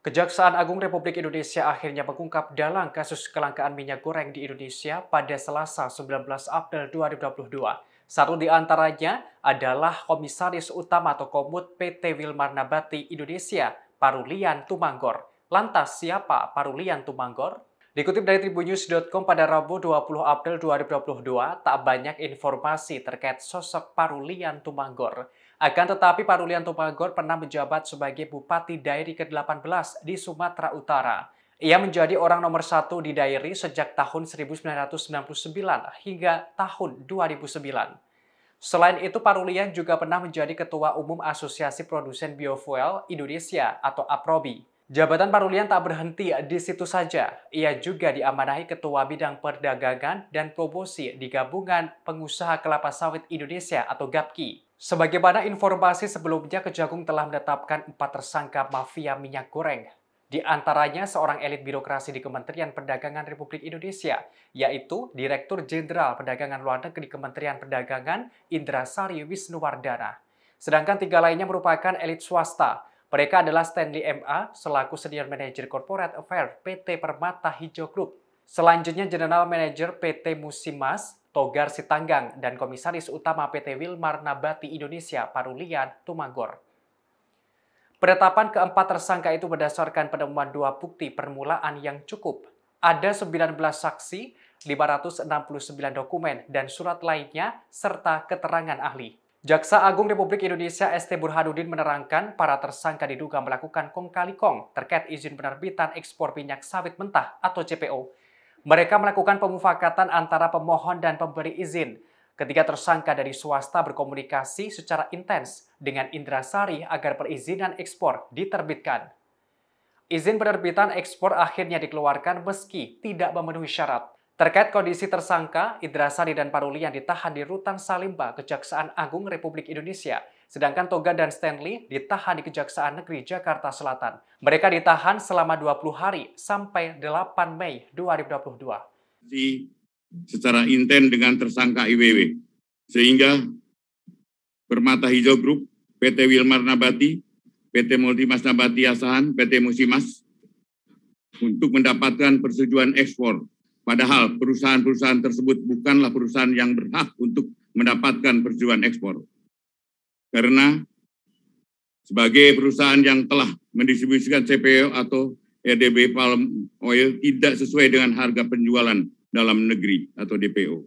Kejaksaan Agung Republik Indonesia akhirnya mengungkap dalam kasus kelangkaan minyak goreng di Indonesia pada Selasa 19 April 2022. Satu di antaranya adalah Komisaris Utama atau Komut PT Wilmar Nabati Indonesia, Parulian Tumanggor. Lantas siapa Parulian Tumanggor? Dikutip dari tribunnews.com pada Rabu 20 April 2022, tak banyak informasi terkait sosok Parulian Tumanggor. Akan tetapi Parulian Pagor pernah menjabat sebagai Bupati Dairi ke-18 di Sumatera Utara. Ia menjadi orang nomor satu di Dairi sejak tahun 1999 hingga tahun 2009. Selain itu, Parulian juga pernah menjadi Ketua Umum Asosiasi Produsen Biofuel Indonesia atau APROBI. Jabatan Parulian tak berhenti di situ saja. Ia juga diamanahi Ketua Bidang Perdagangan dan Promosi di Gabungan Pengusaha Kelapa Sawit Indonesia atau GAPKI. Sebagaimana informasi sebelumnya, Kejagung telah menetapkan empat tersangka mafia minyak goreng. Di antaranya seorang elit birokrasi di Kementerian Perdagangan Republik Indonesia, yaitu Direktur Jenderal Perdagangan Luar Negeri Kementerian Perdagangan Indra Sari Wisnuwardana. Sedangkan tiga lainnya merupakan elit swasta. Mereka adalah Stanley MA selaku Senior Manager Corporate Affairs PT Permata Hijau Group. Selanjutnya General Manager PT Musimas, Togar Sitanggang dan Komisaris Utama PT Wilmar Nabati Indonesia Parulian Tumagor. Penetapan keempat tersangka itu berdasarkan penemuan dua bukti permulaan yang cukup. Ada 19 saksi, 569 dokumen, dan surat lainnya, serta keterangan ahli. Jaksa Agung Republik Indonesia ST Burhanuddin menerangkan para tersangka diduga melakukan kong kali kong terkait izin penerbitan ekspor minyak sawit mentah atau CPO mereka melakukan pemufakatan antara pemohon dan pemberi izin. Ketiga tersangka dari swasta berkomunikasi secara intens dengan Indra Sari agar perizinan ekspor diterbitkan. Izin penerbitan ekspor akhirnya dikeluarkan meski tidak memenuhi syarat. Terkait kondisi tersangka, Sani dan Paruli yang ditahan di Rutan Salimba, Kejaksaan Agung Republik Indonesia, sedangkan Toga dan Stanley ditahan di Kejaksaan Negeri Jakarta Selatan. Mereka ditahan selama 20 hari sampai 8 Mei 2022. Di secara intens dengan tersangka IWW, sehingga Permata Hijau Group, PT Wilmar Nabati, PT Multimas Nabati Asahan, PT Musimas, untuk mendapatkan persetujuan ekspor Padahal perusahaan-perusahaan tersebut bukanlah perusahaan yang berhak untuk mendapatkan persetujuan ekspor. Karena sebagai perusahaan yang telah mendistribusikan CPO atau RDB palm oil tidak sesuai dengan harga penjualan dalam negeri atau DPO.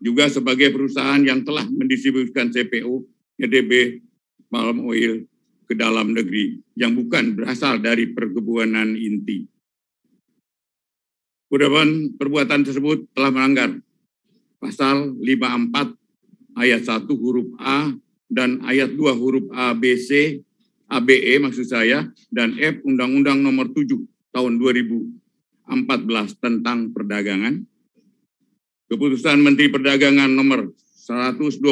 Juga sebagai perusahaan yang telah mendistribusikan CPO, RDB palm oil ke dalam negeri yang bukan berasal dari perkebunan inti Kedepan perbuatan tersebut telah melanggar pasal 54 ayat 1 huruf A dan ayat 2 huruf A, B, C, a b e maksud saya, dan F Undang-Undang nomor 7 tahun 2014 tentang perdagangan. Keputusan Menteri Perdagangan nomor 129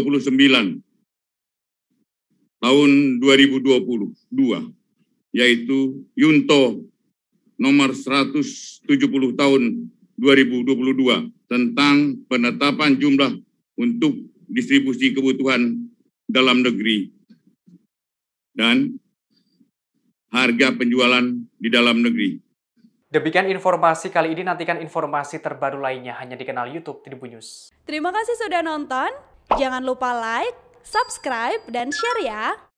tahun 2022 yaitu Yunto nomor 170 tahun 2022 tentang penetapan jumlah untuk distribusi kebutuhan dalam negeri dan harga penjualan di dalam negeri. Demikian informasi kali ini, nantikan informasi terbaru lainnya hanya di kanal YouTube Tribun News. Terima kasih sudah nonton, jangan lupa like, subscribe, dan share ya!